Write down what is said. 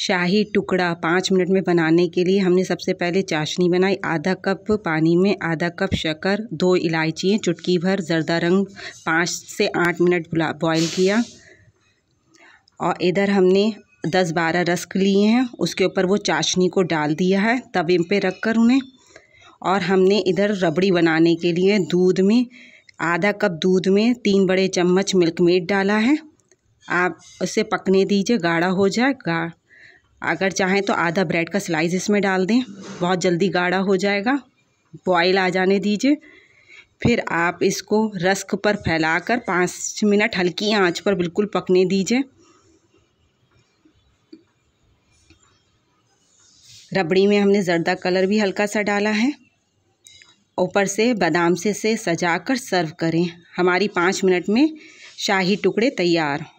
शाही टुकड़ा पाँच मिनट में बनाने के लिए हमने सबसे पहले चाशनी बनाई आधा कप पानी में आधा कप शक्कर दो इलायचियाँ चुटकी भर जरदा रंग पाँच से आठ मिनट बॉईल किया और इधर हमने दस बारह रस्क लिए हैं उसके ऊपर वो चाशनी को डाल दिया है तवे पे रख कर उन्हें और हमने इधर रबड़ी बनाने के लिए दूध में आधा कप दूध में तीन बड़े चम्मच मिल्क मेड डाला है आप उसे पकने दीजिए गाढ़ा हो जाए गा अगर चाहें तो आधा ब्रेड का स्लाइस इसमें डाल दें बहुत जल्दी गाढ़ा हो जाएगा बॉयल आ जाने दीजिए फिर आप इसको रस्क पर फैलाकर पाँच मिनट हल्की आंच पर बिल्कुल पकने दीजिए रबड़ी में हमने जर्दा कलर भी हल्का सा डाला है ऊपर से बादाम से से सजाकर सर्व करें हमारी पाँच मिनट में शाही टुकड़े तैयार